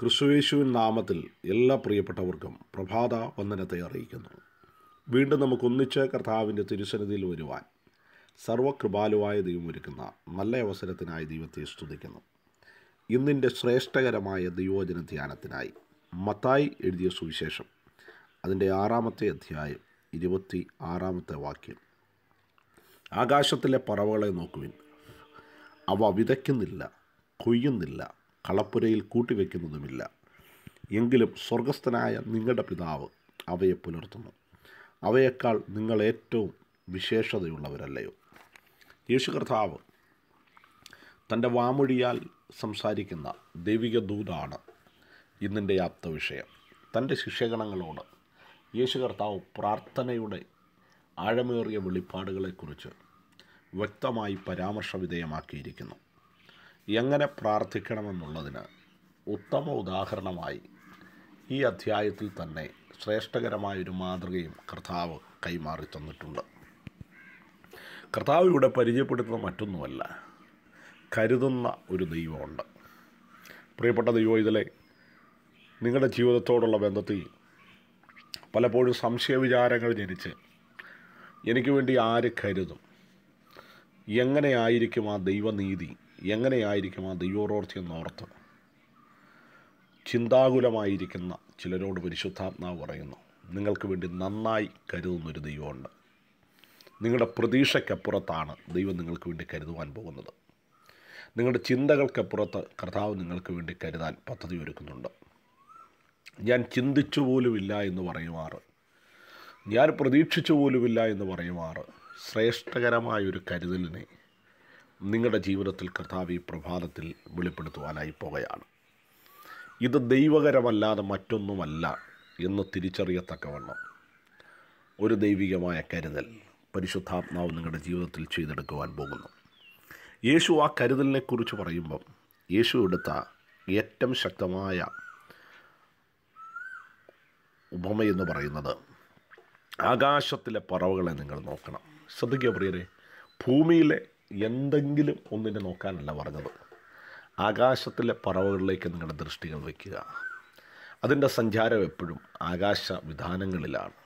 ക്രിസ്തുവേശുവിൻ നാമത്തിൽ എല്ലാ പ്രിയപ്പെട്ടവർക്കും പ്രഭാത വന്ദനത്തെ അറിയിക്കുന്നു വീണ്ടും നമുക്കൊന്നിച്ച് കർത്താവിൻ്റെ തിരുസന്നിധിയിൽ വരുവാൻ സർവകൃപാലുവായ ദൈവം ഒരുക്കുന്ന നല്ല അവസരത്തിനായി ദൈവത്തെ സ്തുതിക്കുന്നു ഇന്നിൻ്റെ ശ്രേഷ്ഠകരമായ ദൈവോജന ധ്യാനത്തിനായി മത്തായി എഴുതിയ സുവിശേഷം അതിൻ്റെ ആറാമത്തെ അധ്യായം ഇരുപത്തി ആറാമത്തെ വാക്യം ആകാശത്തിലെ പറവകളെ നോക്കുവിൻ അവ വിതയ്ക്കുന്നില്ല കൊയ്യുന്നില്ല കളപ്പുരയിൽ കൂട്ടിവെക്കുന്നതുമില്ല എങ്കിലും സ്വർഗസ്ഥനായ നിങ്ങളുടെ പിതാവ് അവയെ പുലർത്തുന്നു അവയേക്കാൾ നിങ്ങൾ ഏറ്റവും വിശേഷതയുള്ളവരല്ലയോ യേശു കർത്താവ് തൻ്റെ വാമൊഴിയാൽ സംസാരിക്കുന്ന ദൈവിക ദൂതാണ് ഇന്നിൻ്റെ ആപ്ത വിഷയം തൻ്റെ ശിഷ്യഗണങ്ങളോട് യേശു കർത്താവ് പ്രാർത്ഥനയുടെ ആഴമേറിയ വെളിപ്പാടുകളെക്കുറിച്ച് വ്യക്തമായി പരാമർശ വിധേയമാക്കിയിരിക്കുന്നു എങ്ങനെ പ്രാർത്ഥിക്കണമെന്നുള്ളതിന് ഉത്തമ ഉദാഹരണമായി ഈ അധ്യായത്തിൽ തന്നെ ശ്രേഷ്ഠകരമായൊരു മാതൃകയും കർത്താവ് കൈമാറി തന്നിട്ടുണ്ട് കർത്താവ് ഇവിടെ പരിചയപ്പെടുത്തുന്ന മറ്റൊന്നുമല്ല കരുതുന്ന ഒരു ദൈവമുണ്ട് പ്രിയപ്പെട്ട ദൈവം ഇതിലെ നിങ്ങളുടെ ജീവിതത്തോടുള്ള ബന്ധത്തിൽ പലപ്പോഴും സംശയ വിചാരങ്ങൾ ജനിച്ച് എനിക്ക് വേണ്ടി ആര് കരുതും എങ്ങനെയായിരിക്കും ആ ദൈവനീതി എങ്ങനെയായിരിക്കും ആ ദൈവോരോർത്തി എന്നോർത്ത് ചിന്താകുലമായിരിക്കുന്ന ചിലരോട് പരിശുദ്ധാത്മാവ് പറയുന്നു നിങ്ങൾക്ക് വേണ്ടി നന്നായി കരുതുന്നൊരു ദൈവമുണ്ട് നിങ്ങളുടെ പ്രതീക്ഷയ്ക്കപ്പുറത്താണ് ദൈവം നിങ്ങൾക്ക് വേണ്ടി കരുതുവാൻ പോകുന്നത് നിങ്ങളുടെ ചിന്തകൾക്കപ്പുറത്ത് കർത്താവ് നിങ്ങൾക്ക് വേണ്ടി കരുതാൻ പദ്ധതി ഒരുക്കുന്നുണ്ട് ഞാൻ ചിന്തിച്ചു പോലുമില്ല എന്ന് പറയുമാറ് ഞാൻ പ്രതീക്ഷിച്ചു പോലുമില്ല എന്ന് പറയുമാറ് ശ്രേഷ്ഠകരമായൊരു കരുതലിനെ നിങ്ങളുടെ ജീവിതത്തിൽ കർത്താവ് ഈ പ്രഭാതത്തിൽ വെളിപ്പെടുത്തുവാനായി പോകുകയാണ് ഇത് ദൈവകരമല്ലാതെ മറ്റൊന്നുമല്ല എന്ന് തിരിച്ചറിയത്തക്കവണ്ണം ഒരു ദൈവികമായ കരുതൽ പരിശുദ്ധാത്മാവ് നിങ്ങളുടെ ജീവിതത്തിൽ ചെയ്തെടുക്കുവാൻ പോകുന്നു യേശു ആ കരുതലിനെക്കുറിച്ച് പറയുമ്പം യേശു എടുത്ത ഏറ്റവും ശക്തമായ ഉപമയെന്ന് പറയുന്നത് ആകാശത്തിലെ പറവുകളെ നിങ്ങൾ നോക്കണം ശ്രദ്ധിക്കുക പ്രിയരെ ഭൂമിയിലെ എന്തെങ്കിലും ഒന്നിനെ നോക്കാനല്ല പറഞ്ഞത് ആകാശത്തിലെ പറവുകളിലേക്ക് നിങ്ങളുടെ ദൃഷ്ടികൾ വയ്ക്കുക അതിൻ്റെ സഞ്ചാരം എപ്പോഴും ആകാശ വിധാനങ്ങളിലാണ്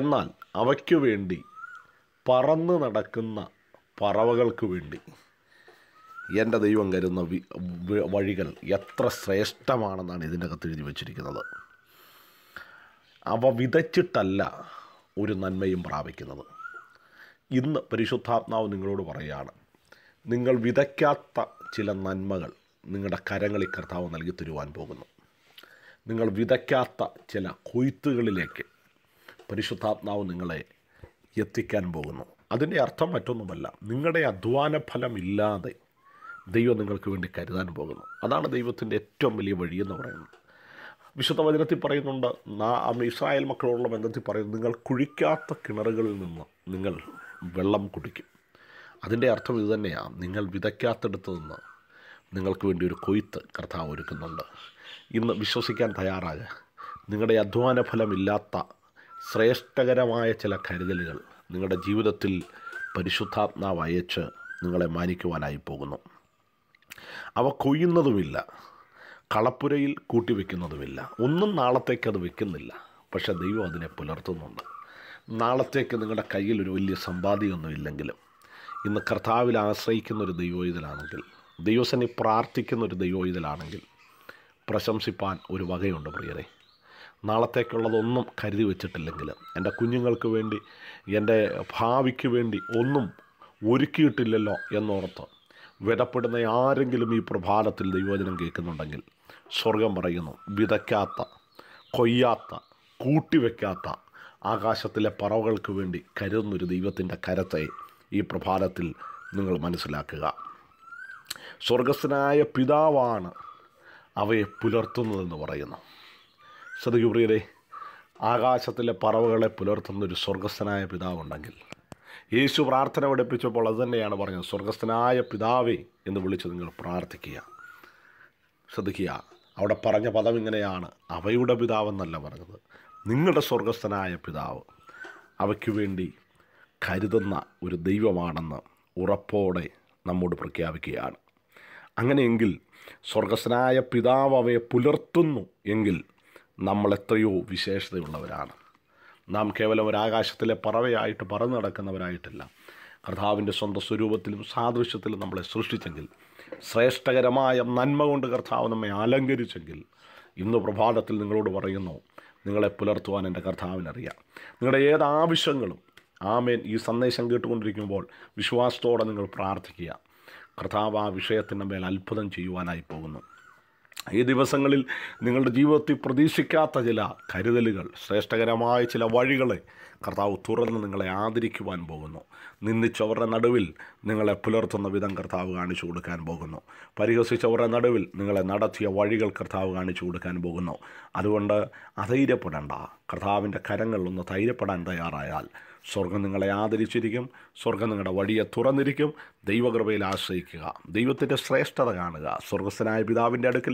എന്നാൽ അവയ്ക്കു വേണ്ടി പറന്ന് നടക്കുന്ന പറവകൾക്ക് വേണ്ടി എൻ്റെ ദൈവം കരുന്ന വഴികൾ എത്ര ശ്രേഷ്ഠമാണെന്നാണ് ഇതിനകത്ത് എഴുതി വച്ചിരിക്കുന്നത് അവ വിതച്ചിട്ടല്ല ഒരു നന്മയും പ്രാപിക്കുന്നത് ഇന്ന് പരിശുദ്ധാത്മാവ് നിങ്ങളോട് പറയുകയാണ് നിങ്ങൾ വിതയ്ക്കാത്ത ചില നന്മകൾ നിങ്ങളുടെ കരങ്ങളിൽ കർത്താവ് നൽകി തരുവാൻ പോകുന്നു നിങ്ങൾ വിതയ്ക്കാത്ത ചില കൊയ്ത്തുകളിലേക്ക് പരിശുദ്ധാത്മാവ് നിങ്ങളെ എത്തിക്കാൻ പോകുന്നു അതിൻ്റെ അർത്ഥം മറ്റൊന്നുമല്ല നിങ്ങളുടെ അധ്വാന ഫലം ഇല്ലാതെ ദൈവം നിങ്ങൾക്ക് വേണ്ടി കരുതാൻ പോകുന്നു അതാണ് ദൈവത്തിൻ്റെ ഏറ്റവും വലിയ വഴിയെന്ന് പറയുന്നത് വിശുദ്ധ വചനത്തിൽ പറയുന്നുണ്ട് ഇസ്രായേൽ മക്കളോടുള്ള ബന്ധത്തിൽ പറയുന്നു നിങ്ങൾ കുഴിക്കാത്ത കിണറുകളിൽ നിന്ന് നിങ്ങൾ വെള്ളം കുടിക്കും അതിൻ്റെ അർത്ഥം ഇതുതന്നെയാണ് നിങ്ങൾ വിതയ്ക്കാത്തടത്ത് നിന്ന് നിങ്ങൾക്ക് വേണ്ടി ഒരു കൊയ്ത്ത് കർത്താവ് ഒരുക്കുന്നുണ്ട് ഇന്ന് വിശ്വസിക്കാൻ തയ്യാറായ നിങ്ങളുടെ അധ്വാന ഫലമില്ലാത്ത ശ്രേഷ്ഠകരമായ ചില കരുതലുകൾ നിങ്ങളുടെ ജീവിതത്തിൽ പരിശുദ്ധാത്മാവ് അയച്ച് നിങ്ങളെ മാനിക്കുവാനായി പോകുന്നു അവ കൊയ്യുന്നതുമില്ല കളപ്പുരയിൽ കൂട്ടിവെക്കുന്നതുമില്ല ഒന്നും നാളത്തേക്ക് അത് വെക്കുന്നില്ല പക്ഷേ ദൈവം അതിനെ പുലർത്തുന്നുണ്ട് നാളത്തേക്ക് നിങ്ങളുടെ കയ്യിൽ ഒരു വലിയ സമ്പാദ്യമൊന്നുമില്ലെങ്കിലും ഇല്ലെങ്കിലും ഇന്ന് കർത്താവിൽ ആശ്രയിക്കുന്ന ഒരു ഇതിലാണെങ്കിൽ ദൈവസനെ പ്രാർത്ഥിക്കുന്ന ഒരു ഇതിലാണെങ്കിൽ പ്രശംസിപ്പാൻ ഒരു വകയുണ്ട് പ്രിയരെ നാളത്തേക്കുള്ളതൊന്നും കരുതി വെച്ചിട്ടില്ലെങ്കിലും എൻ്റെ കുഞ്ഞുങ്ങൾക്ക് വേണ്ടി എൻ്റെ ഭാവിക്ക് വേണ്ടി ഒന്നും ഒരുക്കിയിട്ടില്ലല്ലോ എന്നോർത്ത് വിടപ്പെടുന്ന ആരെങ്കിലും ഈ പ്രഭാതത്തിൽ ദൈവവചനം കേൾക്കുന്നുണ്ടെങ്കിൽ സ്വർഗം പറയുന്നു വിതയ്ക്കാത്ത കൊയ്യാത്ത കൂട്ടിവെക്കാത്ത ആകാശത്തിലെ പറവകൾക്ക് വേണ്ടി കരുതുന്നൊരു ദൈവത്തിൻ്റെ കരത്തെ ഈ പ്രഭാതത്തിൽ നിങ്ങൾ മനസ്സിലാക്കുക സ്വർഗസ്ഥനായ പിതാവാണ് അവയെ പുലർത്തുന്നതെന്ന് പറയുന്നു ശ്രദ്ധിക്കുപ്രിയരെ ആകാശത്തിലെ പറവകളെ പുലർത്തുന്നൊരു സ്വർഗസ്ഥനായ പിതാവുണ്ടെങ്കിൽ യേശു പ്രാർത്ഥന പഠിപ്പിച്ചപ്പോൾ അത് തന്നെയാണ് പറഞ്ഞത് സ്വർഗസ്ഥനായ പിതാവേ എന്ന് വിളിച്ച് നിങ്ങൾ പ്രാർത്ഥിക്കുക ശ്രദ്ധിക്കുക അവിടെ പറഞ്ഞ പദം ഇങ്ങനെയാണ് അവയുടെ പിതാവെന്നല്ല പറഞ്ഞത് നിങ്ങളുടെ സ്വർഗസ്ഥനായ പിതാവ് അവയ്ക്ക് വേണ്ടി കരുതുന്ന ഒരു ദൈവമാണെന്ന് ഉറപ്പോടെ നമ്മോട് പ്രഖ്യാപിക്കുകയാണ് അങ്ങനെയെങ്കിൽ സ്വർഗസ്ഥനായ പിതാവ് അവയെ പുലർത്തുന്നു എങ്കിൽ നമ്മൾ എത്രയോ വിശേഷതയുള്ളവരാണ് നാം കേവലം ഒരു ആകാശത്തിലെ പറവയായിട്ട് പറന്നു നടക്കുന്നവരായിട്ടല്ല കർത്താവിൻ്റെ സ്വന്തം സ്വരൂപത്തിലും സാദൃശ്യത്തിലും നമ്മളെ സൃഷ്ടിച്ചെങ്കിൽ ശ്രേഷ്ഠകരമായ നന്മ കൊണ്ട് കർത്താവ് നമ്മെ അലങ്കരിച്ചെങ്കിൽ ഇന്ന് പ്രഭാതത്തിൽ നിങ്ങളോട് പറയുന്നു നിങ്ങളെ പുലർത്തുവാൻ എൻ്റെ കർത്താവിനറിയാം നിങ്ങളുടെ ഏത് ആവശ്യങ്ങളും ആമേൻ ഈ സന്ദേശം കേട്ടുകൊണ്ടിരിക്കുമ്പോൾ വിശ്വാസത്തോടെ നിങ്ങൾ പ്രാർത്ഥിക്കുക കർത്താവ് ആ വിഷയത്തിൻ്റെ മേൽ അത്ഭുതം ചെയ്യുവാനായി പോകുന്നു ഈ ദിവസങ്ങളിൽ നിങ്ങളുടെ ജീവിതത്തിൽ പ്രതീക്ഷിക്കാത്ത ചില കരുതലുകൾ ശ്രേഷ്ഠകരമായ ചില വഴികളെ കർത്താവ് തുറന്ന് നിങ്ങളെ ആദരിക്കുവാൻ പോകുന്നു നിന്ദിച്ചവരുടെ നടുവിൽ നിങ്ങളെ പുലർത്തുന്ന വിധം കർത്താവ് കാണിച്ചു കൊടുക്കാൻ പോകുന്നു പരിഹസിച്ചവരുടെ നടുവിൽ നിങ്ങളെ നടത്തിയ വഴികൾ കർത്താവ് കാണിച്ചു കൊടുക്കാൻ പോകുന്നു അതുകൊണ്ട് അധൈര്യപ്പെടേണ്ട കർത്താവിൻ്റെ കരങ്ങളിലൊന്ന് ധൈര്യപ്പെടാൻ തയ്യാറായാൽ സ്വർഗം നിങ്ങളെ ആദരിച്ചിരിക്കും സ്വർഗം നിങ്ങളുടെ വഴിയെ തുറന്നിരിക്കും ദൈവകൃപയിൽ ആശ്രയിക്കുക ദൈവത്തിൻ്റെ ശ്രേഷ്ഠത കാണുക സ്വർഗസ്ഥനായ പിതാവിൻ്റെ അടുക്കൽ